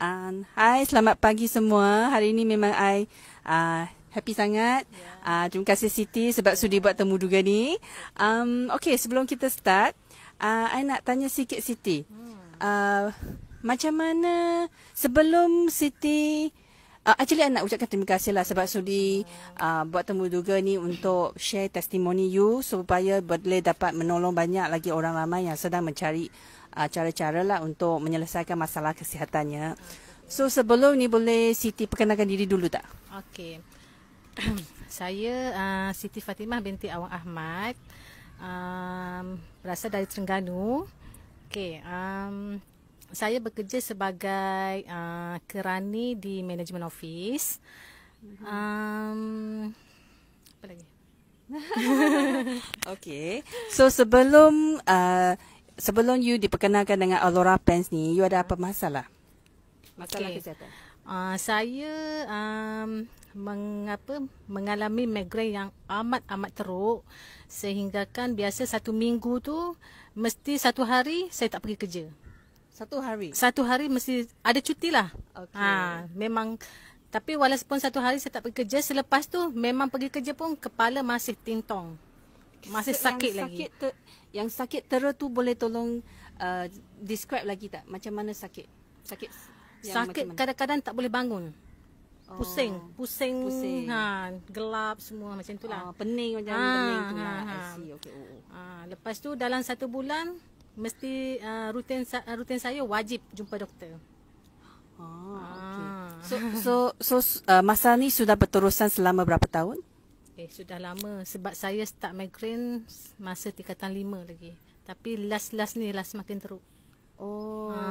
Um, hi, selamat pagi semua. Hari ini memang I uh, happy sangat. Yeah. Uh, terima kasih Siti sebab sudi buat temu duga ni. Um, okay, sebelum kita start, uh, I nak tanya sikit Siti. Hmm. Uh, macam mana sebelum Siti Uh, actually, saya nak ucapkan terima kasih lah sebab sudi ya. uh, buat temu duga ni untuk share testimoni you supaya boleh dapat menolong banyak lagi orang ramai yang sedang mencari uh, cara-cara lah untuk menyelesaikan masalah kesihatannya. So sebelum ni boleh Siti perkenalkan diri dulu tak? Okey. Saya uh, Siti Fatimah binti Awang Ahmad. Um, berasal dari Terengganu. Okey, um, saya bekerja sebagai uh, kerani di management office. Um, apa lagi? Okey. So sebelum uh, sebelum you diperkenalkan dengan Aurora Pants ni, you ada apa masalah? Masalah okay. kesihatan. Uh, saya um, mengapa mengalami migrain yang amat amat teruk sehinggakan biasa satu minggu tu mesti satu hari saya tak pergi kerja. Satu hari. Satu hari mesti ada cuti lah. Okay. Ha, ah, memang. Tapi walaupun satu hari saya tak pergi kerja, selepas tu memang pergi kerja pun kepala masih tintong masih so, sakit lagi. Sakit ter, yang sakit teruk tu boleh tolong uh, describe lagi tak macam mana sakit? Sakit yang sakit kadang-kadang tak boleh bangun. Oh. Pusing, oh, pusing, pusing. Ha, gelap semua macam tu lah oh, pening macam ha, pening tu. Ha, lah. ha. okay, oh, oh. ha, lepas tu dalam satu bulan mesti uh, rutin uh, rutin saya wajib jumpa doktor. Oh, okay. So so so uh, masa ni sudah berterusan selama berapa tahun? Okay, eh, sudah lama sebab saya start migraine masa tingkatan 5 lagi. Tapi last-last ni lah makin teruk. Oh. Ha.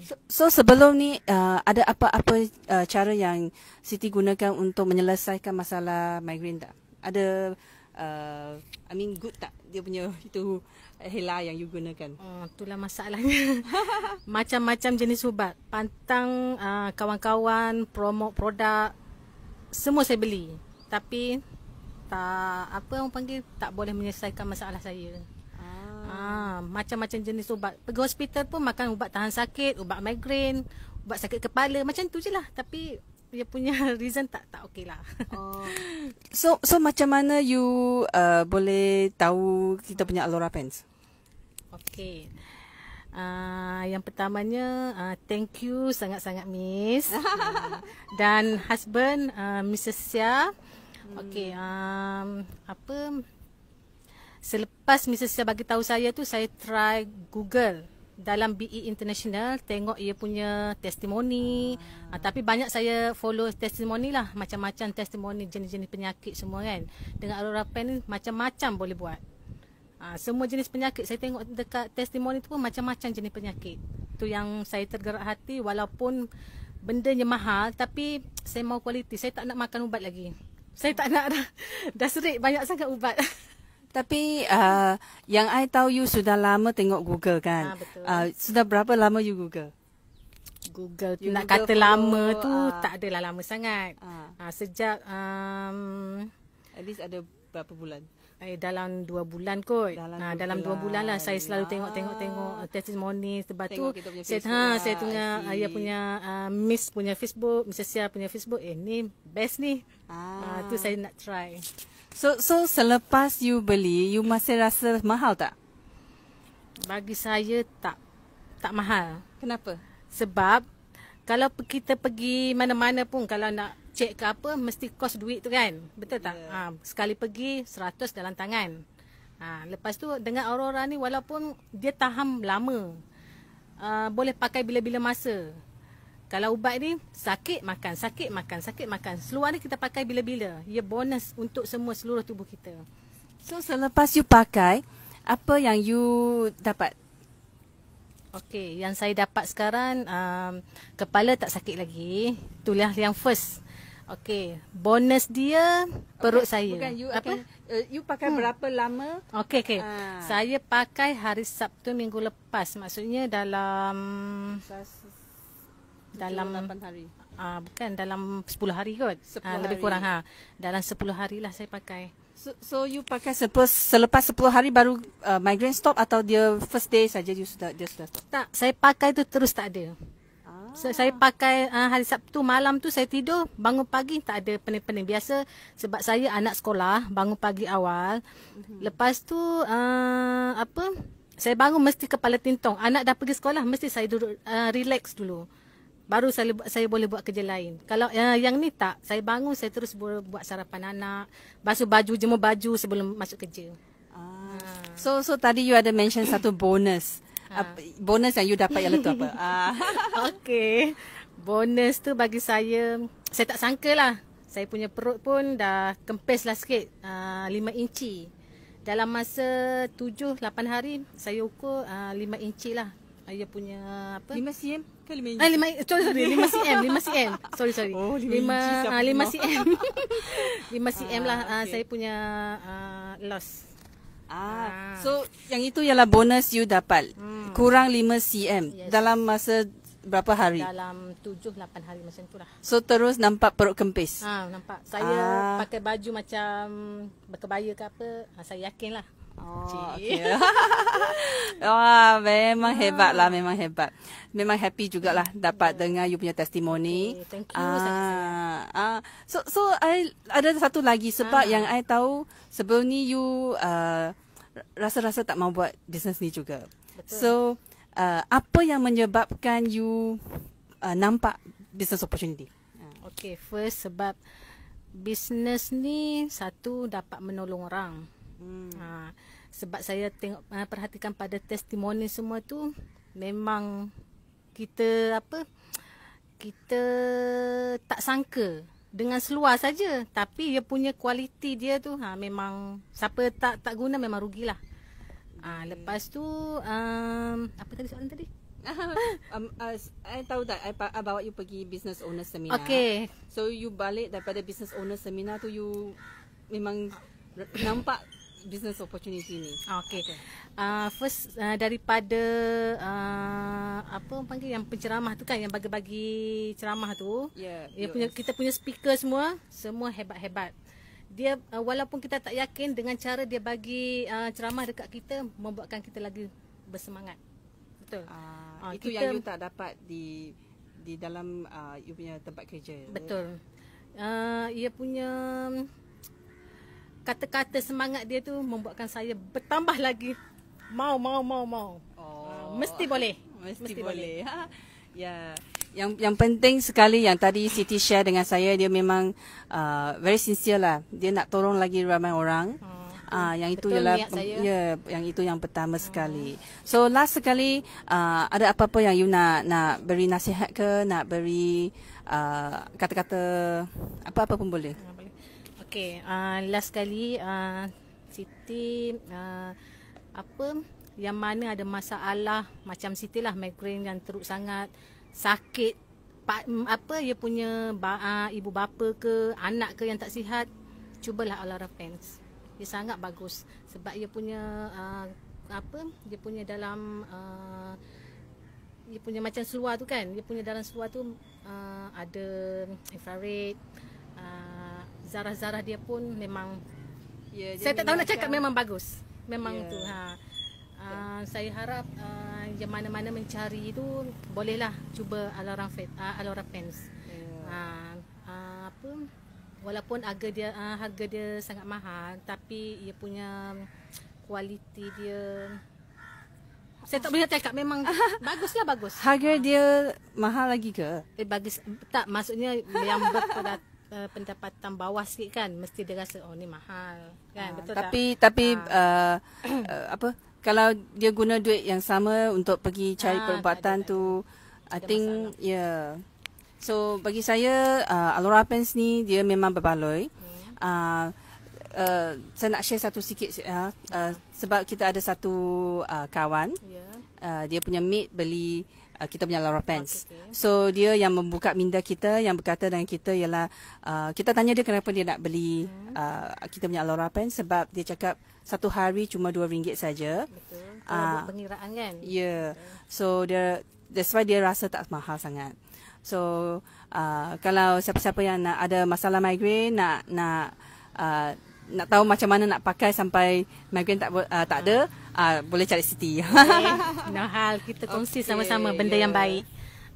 So, so sebelum ni uh, ada apa-apa uh, cara yang Siti gunakan untuk menyelesaikan masalah migraine tak? Ada uh, I mean good tak dia punya itu eh, hela yang you gunakan? Oh, uh, itulah masalahnya. Macam-macam jenis ubat. Pantang uh, kawan-kawan promo produk semua saya beli. Tapi tak apa orang panggil tak boleh menyelesaikan masalah saya. Ah. ah, macam-macam jenis ubat. Pergi hospital pun makan ubat tahan sakit, ubat migrain, ubat sakit kepala, macam tu je lah. Tapi dia punya reason tak tak okay lah. Oh. So so macam mana you uh, boleh tahu kita punya Alora Pants? Okay. Uh, ah, yang pertamanya uh, thank you sangat-sangat miss uh, dan husband uh, Mrs. Sia Hmm. Okey, um, apa selepas Mrs. Sia bagi tahu saya tu saya try Google dalam BE International tengok ia punya testimoni ah. ah. tapi banyak saya follow testimoni lah macam-macam testimoni jenis-jenis penyakit semua kan dengan Aurora Pen ni macam-macam boleh buat ah, semua jenis penyakit saya tengok dekat testimoni tu pun macam-macam jenis penyakit tu yang saya tergerak hati walaupun benda yang mahal tapi saya mau kualiti saya tak nak makan ubat lagi saya tak nak dah. Dah serik banyak sangat ubat. Tapi uh, yang I tahu you sudah lama tengok Google kan? Ha, Uh, sudah berapa lama you Google? Google tu. Nak Google kata lama tu uh, tak adalah lama sangat. Uh, uh, sejak um, at least ada berapa bulan? Eh, dalam dua bulan kot. Dalam, ha, dua, dalam bulan. dua bulan lah saya selalu tengok, tengok, tengok. Uh, testimoni. Sebab tengok tu kita punya saya, ha, lah. saya tengok Ayah saya punya uh, Miss punya Facebook, Miss Asia punya Facebook. Eh ni best ni. Ha. Uh, tu saya nak try. So so selepas you beli, you masih rasa mahal tak? Bagi saya tak tak mahal. Kenapa? Sebab kalau kita pergi mana-mana pun kalau nak cek ke apa mesti kos duit tu kan betul tak yeah. ha, sekali pergi 100 dalam tangan ha, lepas tu dengan Aurora ni walaupun dia tahan lama uh, boleh pakai bila-bila masa kalau ubat ni sakit makan sakit makan sakit makan seluar ni kita pakai bila-bila ia bonus untuk semua seluruh tubuh kita so selepas you pakai apa yang you dapat Okey, yang saya dapat sekarang um, kepala tak sakit lagi. Itulah yang first. Okey, bonus dia perut okay. saya. Bukan you apa? Akan, uh, eh, you pakai hmm. berapa lama? Okey, okey. Ha. Saya pakai hari Sabtu minggu lepas. Maksudnya dalam dalam 8 hari. Ah uh, bukan dalam 10 hari kot. 10 ah, uh, hari. lebih kurang ha. Dalam 10 hari lah saya pakai. So, so you pakai selepas, selepas 10 hari baru uh, migraine stop atau dia first day saja you sudah dia sudah stop? Tak, saya pakai tu terus tak ada. Ah. Saya pakai uh, hari Sabtu malam tu saya tidur, bangun pagi tak ada pening-pening. Biasa sebab saya anak sekolah, bangun pagi awal. Mm-hmm. Lepas tu uh, apa? Saya bangun mesti kepala tintong. Anak dah pergi sekolah mesti saya duduk uh, relax dulu. Baru saya saya boleh buat kerja lain. Kalau uh, yang ni tak, saya bangun saya terus boleh buat sarapan anak, basuh baju, jemur baju sebelum masuk kerja. Ah. So so tadi you ada mention satu bonus. Ah. apa, bonus yang you dapat ialah tu apa? Ah. Okey. Bonus tu bagi saya, saya tak sangka lah. Saya punya perut pun dah kempes lah sikit. Uh, ah, 5 inci. Dalam masa 7-8 hari, saya ukur uh, 5 inci lah. Saya punya apa? 5 cm ke 5 inci? Ah, 5, sorry, sorry. 5 cm. 5 cm. Sorry, sorry. Oh, 5, 5 inci siapa? 5 cm. 5 cm lah okay. saya punya uh, loss. Ah, ah. So yang itu ialah bonus you dapat hmm. Kurang 5 cm yes. Dalam masa berapa hari? Dalam 7-8 hari macam tu lah So terus nampak perut kempis? Ah, nampak Saya ah. pakai baju macam berkebaya ke apa ah, Saya yakin lah Oh, okay. Wah, memang hebat lah, memang hebat. Memang happy juga lah dapat yeah. dengar you punya testimoni. Okay, thank you. Ah, uh, so, so I, ada satu lagi sebab ah. yang I tahu sebelum ni you uh, rasa-rasa tak mau buat bisnes ni juga. Betul. So, uh, apa yang menyebabkan you uh, nampak bisnes opportunity? Okay, first sebab bisnes ni satu dapat menolong orang. Hmm. Ha, sebab saya tengok ah, perhatikan pada testimoni semua tu memang kita apa kita tak sangka dengan seluar saja tapi dia punya kualiti dia tu ha memang siapa tak tak guna memang rugilah. Ha, lepas tu um, apa tadi soalan tadi? um, uh, I tahu tak I, I bawa you pergi business owner seminar. Okay. So you balik daripada business owner seminar tu you memang nampak business opportunity ni. Okey. Okay. Uh, ah, first uh, daripada uh, apa orang panggil yang penceramah tu kan yang bagi-bagi ceramah tu. Yeah, ya. punya kita punya speaker semua semua hebat-hebat. Dia uh, walaupun kita tak yakin dengan cara dia bagi uh, ceramah dekat kita membuatkan kita lagi bersemangat. Betul. Uh, uh, itu kita, yang you tak dapat di di dalam uh, you punya tempat kerja. Ya? Betul. Uh, ia punya kata-kata semangat dia tu membuatkan saya bertambah lagi mau mau mau mau. Oh. Ah, mesti boleh. Mesti, Mesti boleh. boleh. Ha. Ya. Yang yang penting sekali yang tadi Siti share dengan saya dia memang uh, very sincere lah. Dia nak tolong lagi ramai orang. hmm. uh, yang itu Betul ialah ya yeah, yang itu yang pertama sekali. So last sekali uh, ada apa-apa yang you nak nak beri nasihat ke nak beri uh, kata-kata apa-apa pun boleh. Okey, uh, last kali uh, Siti uh, apa yang mana ada masalah macam Siti lah migraine yang teruk sangat sakit apa ia punya ba, uh, ibu bapa ke anak ke yang tak sihat cubalah Alara Pens dia sangat bagus sebab ia punya uh, apa dia punya dalam uh, ia punya macam seluar tu kan dia punya dalam seluar tu uh, ada infrared zarah-zarah dia pun memang yeah, saya tak tahu nak cakap memang bagus memang yeah. tu ha uh, saya harap uh, mana-mana mencari itu bolehlah cuba alorang Fit uh, ah, Alora Pens yeah. Ya. uh, uh, apa walaupun harga dia uh, harga dia sangat mahal tapi ia punya kualiti dia saya tak boleh cakap memang baguslah bagus. Harga dia mahal lagi ke? Eh bagus tak maksudnya yang berpendapat uh, pendapatan bawah sikit kan mesti dia rasa oh ni mahal kan uh, betul tapi, tak tapi tapi uh, uh, uh, apa kalau dia guna duit yang sama untuk pergi cari uh, perubatan tu i think masalah. yeah so bagi saya uh, Alora Pens ni dia memang berbaloi yeah. Hmm. uh, Uh, saya nak share satu sikit uh, uh, sebab kita ada satu uh, kawan yeah. Ya. uh, dia punya mate beli uh, kita punya Laura Pants. Ah, okay, okay. So dia yang membuka minda kita yang berkata dengan kita ialah uh, kita tanya dia kenapa dia nak beli hmm. uh, kita punya Laura Pants sebab dia cakap satu hari cuma dua ringgit saja. Betul. Ah uh, kan? Ya. Yeah. So dia that's why dia rasa tak mahal sangat. So uh, kalau siapa-siapa yang nak ada masalah migraine nak nak uh, nak tahu macam mana nak pakai sampai migraine tak uh, tak ada uh, boleh cari Siti. Okay. no hal kita kongsi okay. sama-sama benda yeah. yang baik.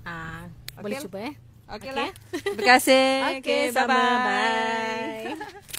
Uh, okay. boleh cuba eh. Okeylah. Okay. Terima kasih. Okey, okay, bye-bye. bye-bye.